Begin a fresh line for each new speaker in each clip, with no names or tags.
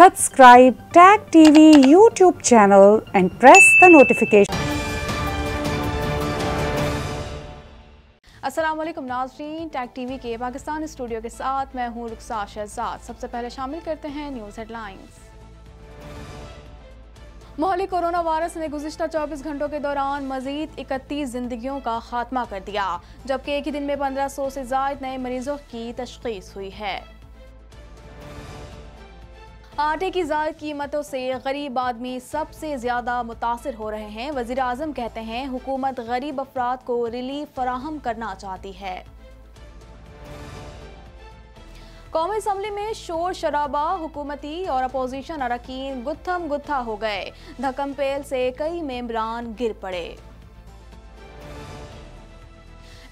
Subscribe Tag TV YouTube channel and press the notification. Aslam नाजरीन tag TV के Pakistan studio के साथ मैं हूँ रुखसा शहजाद सबसे पहले शामिल करते हैं न्यूज़ हेडलाइंस मोहली कोरोना वायरस ने गुजशत 24 घंटों के दौरान मजीद इकतीस जिंदगियों का खात्मा कर दिया जबकि एक ही दिन में 1500 से जायद नए मरीजों की तशखीस हुई है आटे की जार कीमतों से गरीब आदमी सबसे ज़्यादा मुतासर हो रहे हैं वज़ी अजम कहते हैं हुकूमत गरीब अफराद को रिलीफ फराहम करना चाहती है कौमी असम्बली में शोर शराबा हुकूमती और अपोजिशन अरकान गुत्थम गुत्था हो गए धकम पेल से कई मेम्बरान गिर पड़े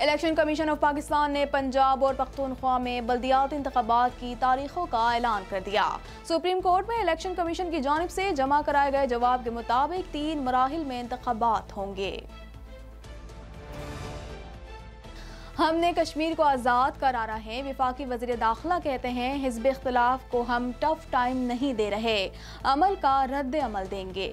इलेक्शन कमीशन ऑफ पाकिस्तान ने पंजाब और पख्तूनख्वा में बल्दियात इंतबात की तारीखों का ऐलान कर दिया सुप्रीम कोर्ट में इलेक्शन कमीशन की जानब से जमा कराए गए जवाब के मुताबिक तीन मराहल में इंतबात होंगे हमने कश्मीर को आज़ाद कराना है विफाकी वजी दाखिला कहते हैं हिजब इख्तलाफ को हम टफ टाइम नहीं दे रहे अमल का रद्द अमल देंगे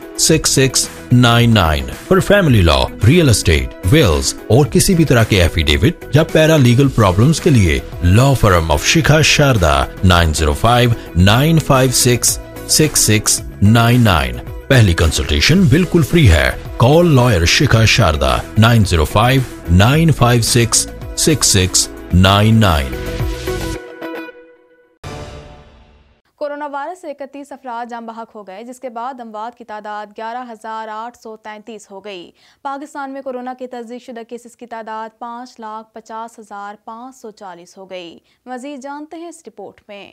6699 पर family law real estate wills और किसी भी तरह के एफिडेविट या पैरा लीगल प्रॉब्लम्स के लिए law firm of Shikha Sharda 9059566699 पहली कंसल्टेशन बिल्कुल फ्री है call lawyer Shikha Sharda 9059566699
corona virus से इकतीस अफराज जाम बहक हो गए जिसके बाद अमवात की तादाद ग्यारह हज़ार आठ सौ तैंतीस हो गई पाकिस्तान में कोरोना के तस्दीक शुदा केसेस की तादाद पाँच लाख पचास हज़ार पाँच सौ चालीस हो गई मजीद जानते हैं इस रिपोर्ट में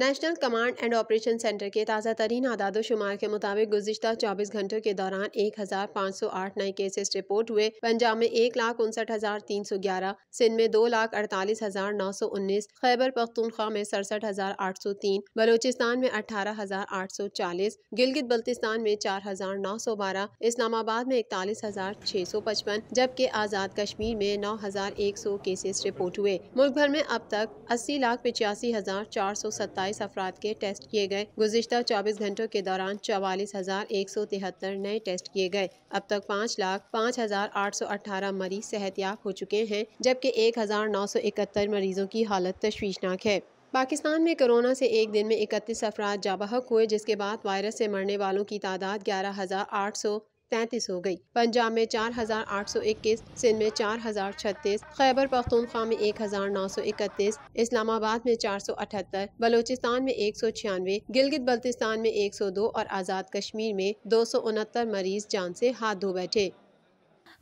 national command and operation centre के ताज़ा तरीन आदाद शुमार के मुताबिक गुजशत चौबीस घंटों के दौरान एक हज़ार पाँच सौ आठ नए केसेस रिपोर्ट हुए पंजाब में एक लाख उनसठ हज़ार तीन सौ ग्यारह सिंध में दो लाख अड़तालीस हज़ार नौ सौ उन्नीस खैबर पख्तूनख्वा में सड़सठ हज़ार आठ सौ तीन बलोचिस्तान में अठारह हज़ार आठ सौ चालीस गिलगित बल्तिस्तान में चार हज़ार नौ सौ बारह इस्लामाबाद में इकतालीस हज़ार छः सौ पचपन जबकि आज़ाद कश्मीर में नौ हज़ार एक सौ केसेस रिपोर्ट हुए मुल्क भर में अब तक अस्सी लाख पिचासी हज़ार चार सौ सत्तर सत्ताईस अफराद के टेस्ट किए गए गुजशत चौबीस घंटों के दौरान चौवालीस हजार एक सौ तिहत्तर नए टेस्ट किए गए अब तक पाँच लाख पाँच हजार आठ सौ अठारह मरीज याब हो चुके हैं जबकि एक हजार नौ सौ इकहत्तर मरीजों की हालत तशवीशनाक है पाकिस्तान में कोरोना से एक दिन में इकतीस अफराद जाबहक हुए जिसके बाद वायरस से मरने वालों की तादाद ग्यारह हज़ार आठ सौ तैंतीस हो गई पंजाब में चार हजार आठ सौ इक्कीस सिंध में चार हजार छत्तीस खैबर पख्तूनख्वा में एक हजार नौ सौ इकतीस इस्लामाबाद में चार सौ अठहत्तर बलोचिस्तान में एक सौ छियानवे गिलगित बल्तिस्तान में एक सौ दो और आज़ाद
कश्मीर में दो सौ उनहत्तर मरीज जान से हाथ धो बैठे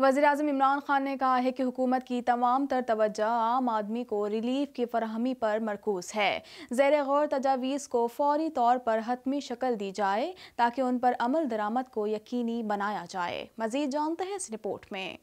वजी अजम इमरान खान ने कहा है कि हुकूमत की तमाम तर तोज्जा आम आदमी को रिलीफ की फरहमी पर मरकूज है जैर गौर तजावीज़ को फौरी तौर पर हतमी शक्ल दी जाए ताकि उन पर अमल दरामद को यकीनी बनाया जाए मजीद जानते हैं इस रिपोर्ट में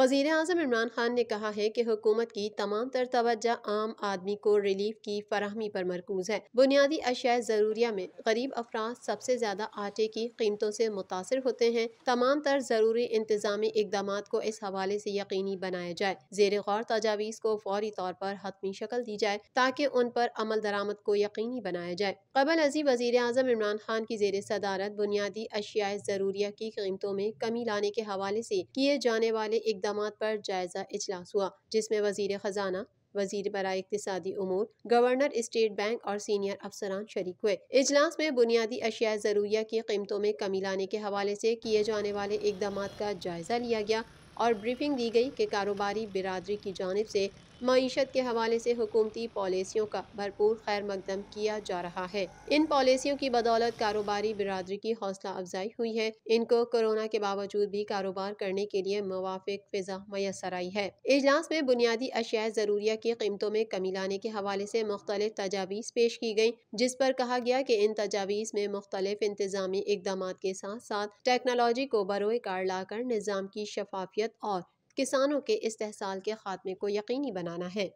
वजीर अजम इमरान खान ने कहा है कि
हुकूमत की तमाम तर तवज्जा आम आदमी को रिलीफ की फरहमी पर मरकूज है बुनियादी अशिया ज़रूरिया में गरीब अफराद सबसे ज़्यादा आटे की कीमतों से मुतासर होते हैं तमाम तर ज़रूरी इंतजामी इकदाम को इस हवाले से यकीनी बनाया जाए जेर गौर तजावीज़ को फौरी तौर पर हतमी शक्ल दी जाए ताकि उन पर अमल दरामद को यकीनी बनाया जाए कबल अजी वजीर अजम इमरान खान की जेर सदारत बुनियादी अशिया ज़रूरिया की कीमतों में कमी लाने के हवाले से किए जाने वाले इकदाम इकदाम पर जायजा इजलास हुआ जिसमें वजीर खजाना वजीर बरा इकतदी अमूर गवर्नर स्टेट बैंक और सीनियर अफसरान शरीक हुए इजलास में बुनियादी अशिया ज़रूरिया की कीमतों में कमी लाने के हवाले से किए जाने वाले इकदाम का जायज़ा लिया गया और ब्रीफिंग दी गई कि कारोबारी बिरादरी की जानब से मीशत के हवाले से हुकूमती पॉलिसियों का भरपूर खैर मकदम किया जा रहा है इन पॉलिसियों की बदौलत कारोबारी बिरादरी की हौसला अफजाई हुई है इनको कोरोना के बावजूद भी कारोबार करने के लिए मुवाफ़ फिजा मैसर आई है इजलास में बुनियादी अशिया ज़रूरिया की कीमतों में कमी लाने के हवाले से मुख्तलिफ तजावीज़ पेश की गई जिस पर कहा गया कि इन तजावीज़ में मुख्तलिफ इंतजामी इकदाम के साथ साथ टेक्नोलॉजी को बरोए कार लाकर निज़ाम की शफाफियत और किसानों के इस्तेसाल के खात्मे को
यकीनी बनाना है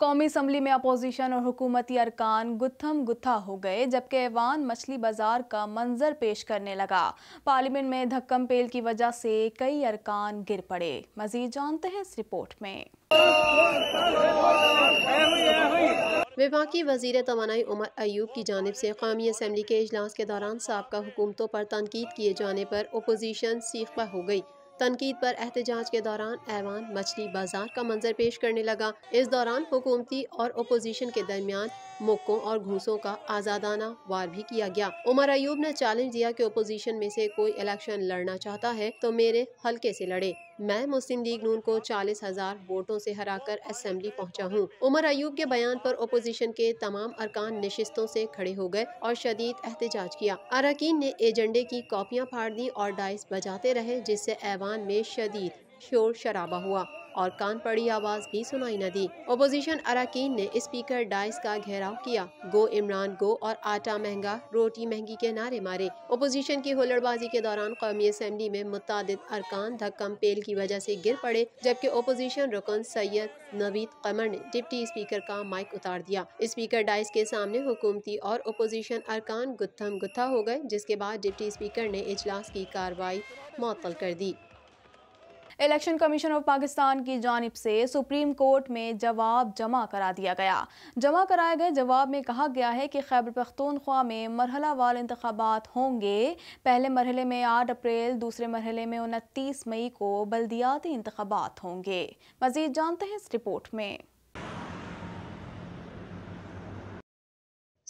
कौमी असम्बली में अपोजिशन और हुकूमती अरकान गुत्थम गुत्था हो गए जबकि ऐवान मछली बाजार का मंजर पेश करने लगा पार्लियामेंट में धक्कम पेल की वजह से कई अरकान गिर पड़े मजीद जानते हैं इस रिपोर्ट में
विभागी वजीर तोानाई उमर अयूब की जानब से कौमी असम्बली के अजलास के दौरान सबका हुकूमतों पर तनकीद किए जाने पर अपोजीशन सीखा हो गई तनकीद पर एहतजाज के दौरान ऐवान मछली बाजार का मंजर पेश करने लगा इस दौरान हुकूमती और अपोजिशन के दरमियान मोकों और घूसों का आज़ादाना वार भी किया गया उमर अयूब ने चैलेंज दिया कि अपोजीशन में से कोई इलेक्शन लड़ना चाहता है तो मेरे हल्के से लड़े मैं मुस्लिम लीग नून को चालीस हजार वोटों से हराकर असम्बली पहुंचा हूं। उमर अयूब के बयान पर ओपोजिशन के तमाम अरकान नशस्तों से खड़े हो गए और शदीद एहतजाज किया अरकान ने एजेंडे की कॉपियाँ फाड़ दी और डाइस बजाते रहे जिससे ऐवान में शदीद शोर शराबा हुआ और कान पड़ी आवाज़ भी सुनाई न दी अपोजिशन अरकान ने स्पीकर डाइस का घेराव किया गो इमरान गो और आटा महंगा रोटी महंगी के नारे मारे अपोजिशन की होलड़बाजी के दौरान कौमी असम्बली में मुतद अरकान धक्कम पेल की वजह से गिर पड़े जबकि अपोजिशन रुकन सैयद नवीद कमर ने डिप्टी स्पीकर का माइक उतार दिया स्पीकर डाइस के सामने हुकूमती और अपोजिशन अरकान गुत्थम गुत्था हो गए जिसके बाद
डिप्टी स्पीकर ने इजलास की कार्रवाई मअतल कर दी इलेक्शन कमीशन ऑफ पाकिस्तान की जानब से सुप्रीम कोर्ट में जवाब जमा करा दिया गया जमा कराए गए जवाब में कहा गया है कि खैबर पख्तूनख्वा में मरहला वाल इंतबात होंगे पहले मरहले में आठ अप्रैल दूसरे मरहले में उनतीस मई को बल्दियाती इंतबात होंगे मजीद जानते हैं इस रिपोर्ट में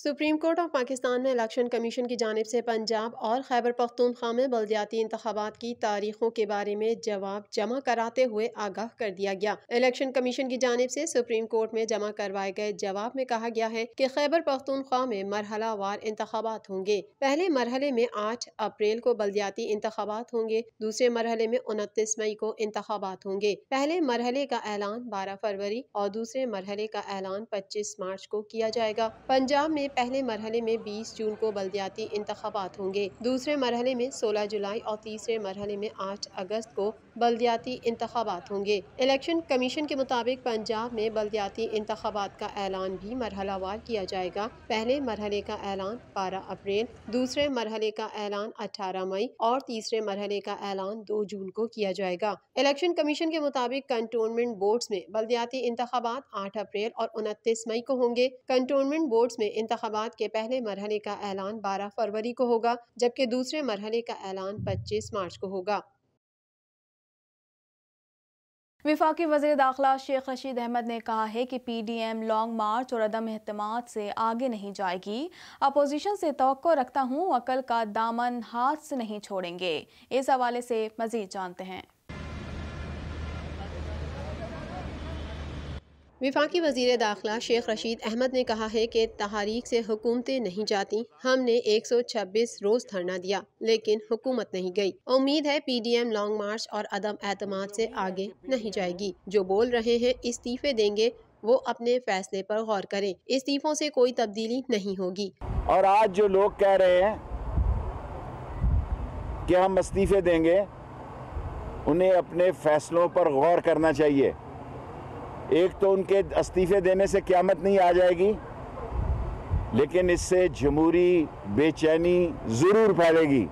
सुप्रीम कोर्ट ऑफ पाकिस्तान में इलेक्शन कमीशन की जानब से पंजाब और खैबर पख्तूनख्वा में बलदियाती इंतबात की तारीखों के बारे में जवाब जमा कराते हुए आगाह कर दिया गया इलेक्शन कमीशन की जानब से सुप्रीम कोर्ट में जमा करवाए गए जवाब में कहा गया है कि खैबर पख्तूनख्वा में मरहला वार इंतबात होंगे पहले मरहले में आठ अप्रैल को बलदियाती इंतबात होंगे दूसरे मरहले में उनतीस मई को इंतबात होंगे पहले मरहले का ऐलान बारह फरवरी और दूसरे मरहले का ऐलान पच्चीस मार्च को किया जाएगा पंजाब में पहले मरहले में बीस जून को बल्दियाती इंतबात होंगे दूसरे मरहले में सोलह जुलाई और तीसरे मरहले में आठ अगस्त को बल्दियाती इंतबात होंगे इलेक्शन कमीशन के मुताबिक पंजाब में बलदियाती इंतबात का ऐलान भी मरहलावार किया जाएगा पहले मरहले का ऐलान बारह अप्रैल दूसरे मरहले का ऐलान अठारह मई और तीसरे मरहले का ऐलान दो जून को किया जाएगा इलेक्शन कमीशन के मुताबिक कंटोनमेंट बोर्ड में बल्दियाती इंतबात आठ अप्रैल और उनतीस मई को होंगे कंटोनमेंट बोर्ड में इंतबात इंतबात के पहले मरहले का ऐलान 12 फरवरी को होगा जबकि दूसरे मरहले का ऐलान 25 मार्च को होगा
विफाकी वजी दाखिला शेख रशीद अहमद ने कहा है कि P D M long march और अदम अहतम से आगे नहीं जाएगी अपोजिशन से तो रखता हूँ अकल का दामन हाथ से नहीं छोड़ेंगे इस हवाले से मजीद जानते हैं विफाक वजीर दाखिला शेख रशीद अहमद
ने कहा है कि तहारीक से हुकूमतें नहीं जाती हमने 126 रोज़ धरना दिया लेकिन हुकूमत नहीं गई उम्मीद है पीडीएम लॉन्ग मार्च और अदम एतम से आगे नहीं जाएगी जो बोल रहे हैं इस्तीफे देंगे वो अपने फैसले पर गौर करें इस्तीफों से कोई तब्दीली नहीं होगी
और आज जो लोग कह रहे हैं कि हम इस्तीफे देंगे उन्हें अपने फैसलों पर गौर करना चाहिए एक तो उनके इस्तीफे देने से क्यामत नहीं आ जाएगी लेकिन इससे जमहूरी बेचैनी ज़रूर फैलेगी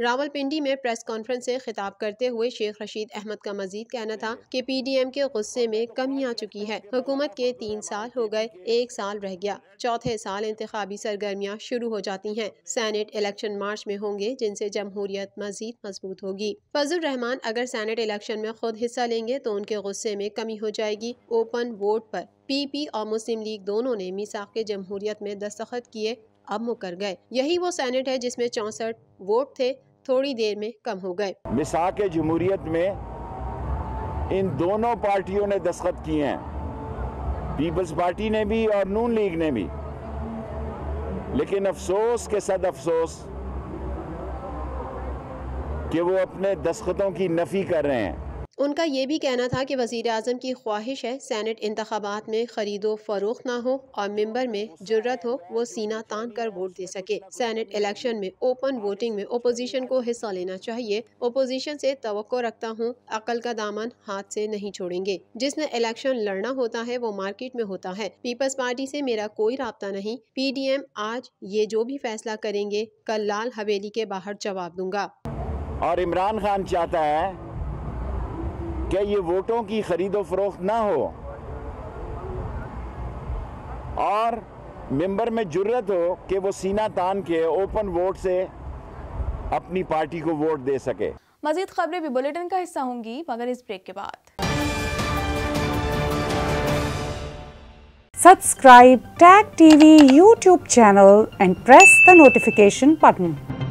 रावलपिंडी में प्रेस कॉन्फ्रेंस से खिताब करते हुए शेख रशीद अहमद का मजीद कहना था कि पीडीएम के गुस्से में कमी आ चुकी है हुकूमत के तीन साल हो गए एक साल रह गया चौथे साल इंतबी सरगर्मियाँ शुरू हो जाती हैं सैनेट इलेक्शन मार्च में होंगे जिनसे जमहूरियत मजीद मजबूत होगी फजल रहमान अगर सैनेट इलेक्शन में खुद हिस्सा लेंगे तो उनके गुस्से में कमी हो जाएगी ओपन वोट आरोप पीपी और मुस्लिम लीग दोनों ने मिसाक के जमहूरियत में दस्तखत किए अब मुकर गए यही वो सेनेट है जिसमें चौसठ वोट थे थोड़ी देर में कम हो गए
मिसा के जमहूरियत में इन दोनों पार्टियों ने दस्खत किए हैं पीपल्स पार्टी ने भी और नून लीग ने भी लेकिन अफसोस के सद अफसोस कि वो अपने दस्खतों की नफी कर रहे हैं
उनका ये भी कहना था कि वजीर अजम की ख्वाहिश है सैनट इंतबात में खरीदो फरोख ना हो और मेम्बर में जरूरत हो वो सीना तान कर वोट दे सके सैनट इलेक्शन में ओपन वोटिंग में अपोजिशन को हिस्सा लेना चाहिए अपोजिशन ऐसी तो रखता हूँ अकल का दामन हाथ ऐसी नहीं छोड़ेंगे जिसने इलेक्शन लड़ना होता है वो मार्केट में होता है पीपल्स पार्टी ऐसी मेरा कोई रबता नहीं पी डी एम आज ये जो भी फैसला करेंगे कल लाल हवेली के बाहर जवाब दूंगा
और इमरान खान चाहता है क्या ये वोटों की खरीदो फरोख्त ना हो और मेंबर में जरूरत हो कि वो सीना तान के ओपन वोट से अपनी पार्टी को वोट दे सके
मजीद खबरें भी बुलेटिन का हिस्सा होंगी मगर इस ब्रेक के बाद subscribe tag TV YouTube channel and press the notification button